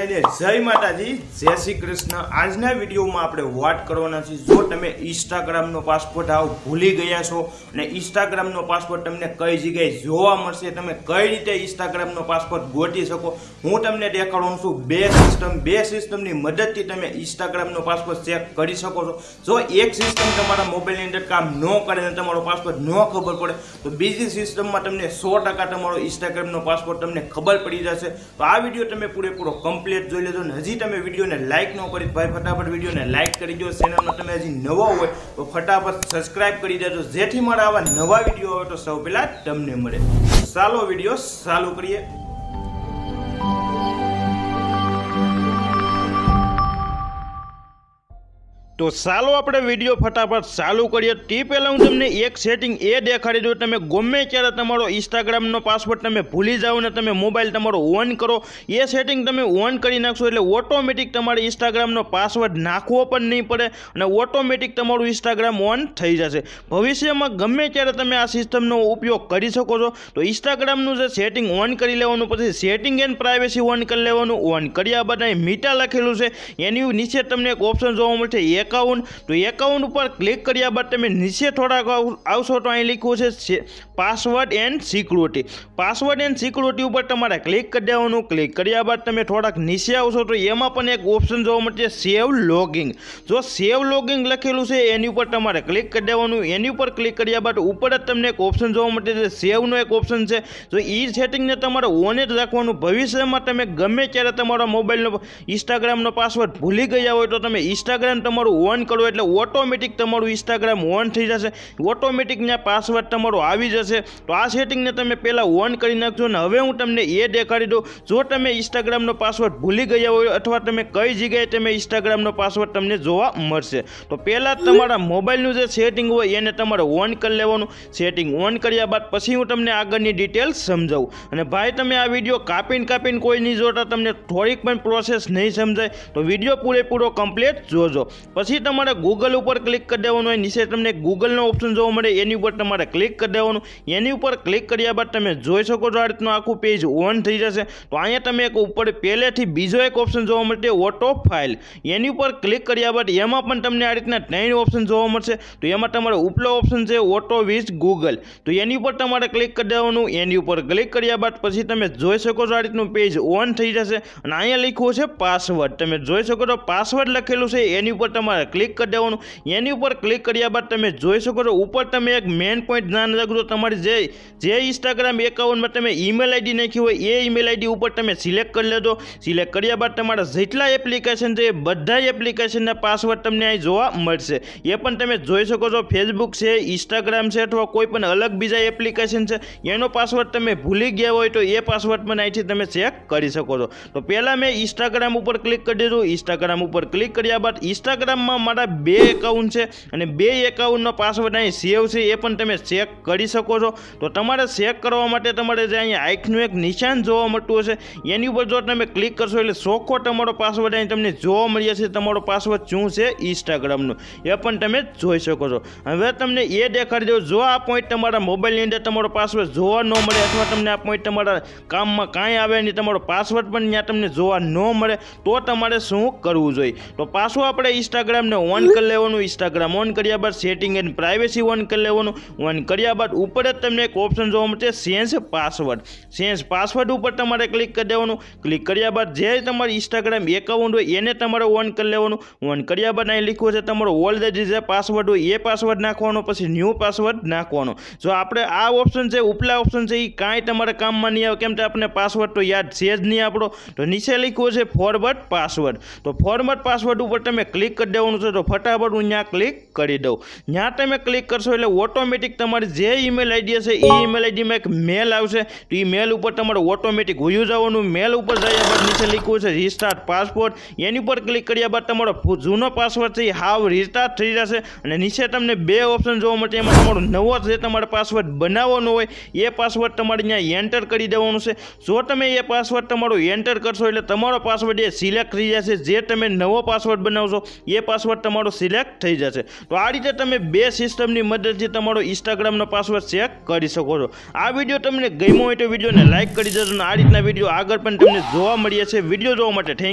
બધાને જય માતાજી જય શ્રી કૃષ્ણ આજના વિડીયોમાં આપણે વાત કરવાના છીએ જો તમે ઇન્સ્ટાગ્રામનો પાસપોર્ટ આવો ભૂલી ગયા છો અને ઇન્સ્ટાગ્રામનો પાસપોર્ટ તમને કઈ જગ્યાએ જોવા મળશે તમે કઈ રીતે ઇન્સ્ટાગ્રામનો પાસપોર્ટ ગોઠવી શકો હું તમને દેખાડું છું બે સિસ્ટમ બે સિસ્ટમની મદદથી તમે ઇન્સ્ટાગ્રામનો પાસપોર્ટ ચેક કરી શકો છો જો એક સિસ્ટમ તમારા મોબાઈલની અંદર કામ ન કરે અને તમારો પાસપોર્ટ ન ખબર પડે તો બીજી સિસ્ટમમાં તમને સો ટકા તમારો ઇન્સ્ટાગ્રામનો પાસપોર્ટ તમને ખબર પડી જશે તો આ વિડીયો તમે પૂરેપૂરો કમ્પ્લીટ કમ્પ્લીટ જોઈ લેજો ને હજી તમે વિડીયોને લાઇક ન કરી ભાઈ ફટાફટ વિડીયોને લાઇક કરી દો ચેનલમાં તમે હજી નવા હોય તો ફટાફટ સબસ્ક્રાઇબ કરી દેજો જેથી મારા આવા નવા વિડીયો આવે તો સૌ પહેલાં તમને મળે ચાલો વિડીયો ચાલુ કરીએ તો ચાલો આપણે વિડીયો ફટાફટ ચાલુ કરીએ તે પહેલાં હું તમને એક સેટિંગ એ દેખાડી દઉં તમે ગમે ત્યારે તમારો ઇન્સ્ટાગ્રામનો પાસવર્ડ તમે ભૂલી જાઓ ને તમે મોબાઈલ તમારો ઓન કરો એ સેટિંગ તમે ઓન કરી નાખશો એટલે ઓટોમેટિક તમારે ઇન્સ્ટાગ્રામનો પાસવર્ડ નાખવો પણ નહીં પડે અને ઓટોમેટિક તમારું ઇન્સ્ટાગ્રામ ઓન થઈ જશે ભવિષ્યમાં ગમે ત્યારે તમે આ સિસ્ટમનો ઉપયોગ કરી શકો છો તો ઇન્સ્ટાગ્રામનું જે સેટિંગ ઓન કરી લેવાનું પછી સેટિંગ એન્ડ પ્રાઇવેસી ઓન કરી લેવાનું ઓન કર્યા બાદ મીટા લખેલું છે એની નીચે તમને એક ઓપ્શન જોવા મળશે એક 51 તો 51 ઉપર ક્લિક કર્યા બાદ તમે નીચે થોડા આવસો તો અહીં લખો છે password and security password and security ઉપર તમારે ક્લિક કરી દેવાનું ક્લિક કર્યા બાદ તમે થોડાક નીચે આવસો તો એમાં પણ એક ઓપ્શન જોવા મળતી છે સેવ લોગિંગ જો સેવ લોગિંગ લખેલું છે એની ઉપર તમારે ક્લિક કરી દેવાનું એની ઉપર ક્લિક કર્યા બાદ ઉપર તમને એક ઓપ્શન જોવા મળતી છે સેવ નો એક ઓપ્શન છે જો ઈ સેટિંગ ને તમારે ઓન એ રાખવાનું ભવિષ્યમાં તમે ગમે ત્યારે તમારો મોબાઈલનો Instagram નો પાસવર્ડ ભૂલી ગયા હોય તો તમે Instagram તમારો ઓન કરો એટલે ઓટોમેટિક તમારું ઇન્સ્ટાગ્રામ ઓન થઈ જશે ઓટોમેટિક ત્યાં પાસવર્ડ તમારો આવી જશે તો આ સેટિંગને તમે પહેલાં ઓન કરી નાખજો અને હવે હું તમને એ દેખાડી દઉં જો તમે ઇન્સ્ટાગ્રામનો પાસવર્ડ ભૂલી ગયા હોય અથવા તમે કઈ જગ્યાએ તમે ઇન્સ્ટાગ્રામનો પાસવર્ડ તમને જોવા મળશે તો પહેલાં તમારા મોબાઈલનું જે સેટિંગ હોય એને તમારે ઓન કરી લેવાનું સેટિંગ ઓન કર્યા બાદ પછી હું તમને આગળની ડિટેલ્સ સમજાવું અને ભાઈ તમે આ વિડીયો કાપીને કાપીને કોઈ નહીં જોતા તમને થોડીક પણ પ્રોસેસ નહીં સમજાય તો વિડીયો પૂરેપૂરો કમ્પ્લીટ જોજો પછી તમારે Google ઉપર ક્લિક કરી દેવાનું છે નીચે તમને Google નો ઓપ્શન જોવા મળે એની ઉપર તમારે ક્લિક કરી દેવાનું એની ઉપર ક્લિક કર્યા બાદ તમે જોઈ શકો છો આ રીતનું આખું પેજ ઓન થઈ જશે તો આયા તમે ઉપર પહેલેથી બીજો એક ઓપ્શન જોવા મળે ઓટો ફાઇલ એની ઉપર ક્લિક કર્યા બાદ એમાં પણ તમને આ રીતના ત્રણ ઓપ્શન જોવા મળશે તો એમાં તમારો ઉપલો ઓપ્શન છે ઓટો વિઝ Google તો એની ઉપર તમારે ક્લિક કરી દેવાનું એની ઉપર ક્લિક કર્યા બાદ પછી તમે જોઈ શકો છો આ રીતનું પેજ ઓન થઈ જશે અને આયા લખ્યું છે પાસવર્ડ તમે જોઈ શકો તો પાસવર્ડ લખેલું છે એની ઉપર તમે કલિક કરી દેવાનું એની ઉપર ક્લિક કર્યા બાદ તમે જોઈ શકો છો ઉપર તમે એક મેઈન પોઈન્ટ ના દેખજો તમારી જે જે ઇન્સ્ટાગ્રામ 51 માં તમે ઈમેલ આઈડી નાખી હોય એ ઈમેલ આઈડી ઉપર તમે સિલેક્ટ કરી લેજો સિલેક્ટ કર્યા બાદ તમારા જેટલા એપ્લિકેશન જે બધા એપ્લિકેશનના પાસવર્ડ તમને અહીં જોવા મળશે એ પણ તમે જોઈ શકો છો Facebook છે Instagram છે અથવા કોઈ પણ અલગ બીજા એપ્લિકેશન છે એનો પાસવર્ડ તમે ભૂલી ગયા હોય તો એ પાસવર્ડ મને અહીંથી તમે ચેક કરી શકો છો તો પહેલા મેં Instagram ઉપર ક્લિક કરી દીધું Instagram ઉપર ક્લિક કર્યા બાદ Instagram તમામામાડા બે એકાઉન્ટ છે અને બે એકાઉન્ટ નો પાસવર્ડ આ છે સીવ છે એ પણ તમે ચેક કરી શકો છો તો તમારે ચેક કરવા માટે તમારે જે અહીં આઇકનું એક નિશાન જોવા મળતું હશે એની ઉપર જો તમે ક્લિક કરશો એટલે સોકો તમારો પાસવર્ડ તમને જોવા મળ્યા છે તમારો પાસવર્ડ શું છે ઇન્સ્ટાગ્રામ નું એ પણ તમે જોઈ શકો છો હવે તમને એ દેખાડજો જો આ પોઈન્ટ તમારા મોબાઈલ ની અંદર તમારો પાસવર્ડ જોવા નો મળે અથવા તમને આ પોઈન્ટ તમારા કામમાં ક્યાં આવે ની તમારો પાસવર્ડ પણ ન્યા તમને જોવા નો મળે તો તમારે શું કરવું જોઈએ તો પાછો આપણે ઇન્સ્ટા એમને ઓન કરી લેવાનું ઇન્સ્ટાગ્રામ ઓન કર્યા બાદ સેટિંગ એન્ડ પ્રાઇવસી ઓન કરી લેવાનું ઓન કર્યા બાદ ઉપર જ તમને એક ઓપ્શન જોવા મળશે સેન્ઝ પાસવર્ડ સેન્ઝ પાસવર્ડ ઉપર તમારે ક્લિક કરી દેવાનું ક્લિક કર્યા બાદ જે તમારું ઇન્સ્ટાગ્રામ એકાઉન્ટ હોય એને તમારે ઓન કરી લેવાનું ઓન કર્યા બાદ અહીં લખ્યું છે તમારો ઓલ્ડ જે પાસવર્ડ હોય એ પાસવર્ડ નાખવાનો પછી ન્યુ પાસવર્ડ નાખવાનો જો આપણે આ ઓપ્શન છે ઉપલા ઓપ્શન છે કે કાઈ તમારે કામમાં ન આવે કેમ કે આપને પાસવર્ડ તો યાદ છે જ નહી આપડો તો નીચે લખ્યું છે ફોર્ગટ પાસવર્ડ તો ફોર્ગટ પાસવર્ડ ઉપર તમે ક્લિક કરી અનુસરો फटाफट અહીંયા ક્લિક કરી દો અહીં તમે ક્લિક કરશો એટલે ઓટોમેટિક તમારી જે ઈમેલ આઈડી છે ઈ ઈમેલ આઈડી માં એક મેલ આવશે તો ઈ મેલ ઉપર તમારો ઓટોમેટિક ખુયુ જવાનો મેલ ઉપર જઈયા બાદ નીચે લખ્યું છે રીસ્ટાર્ટ પાસવર્ડ એની ઉપર ક્લિક કર્યા બાદ તમારો જૂનો પાસવર્ડ જે હાવ રીસ્ટાર્ટ થઈ જશે અને નીચે તમને બે ઓપ્શન જોવા મળે તમારો નવો જે તમારો પાસવર્ડ બનાવવાનો હોય એ પાસવર્ડ તમારે અહીંયા એન્ટર કરી દેવાનો છે જો તમે એ પાસવર્ડ તમારો એન્ટર કરશો એટલે તમારો પાસવર્ડ એ સિલેક્ટ થઈ જશે જે તમે નવો પાસવર્ડ બનાવશો એ પાસવર્ડ તમારો સિલેક્ટ થઈ જશે તો આ રીતે તમે બે સિસ્ટમની મદદથી તમારો ઇન્સ્ટાગ્રામનો પાસવર્ડ ચેક કરી શકો છો આ વિડીયો તમને ગમ્યો હોય તો વિડીયોને લાઇક કરી દેજો અને આ રીતના વિડીયો આગળ પણ તમને જોવા મળીએ છે વિડીયો જોવા માટે થેન્ક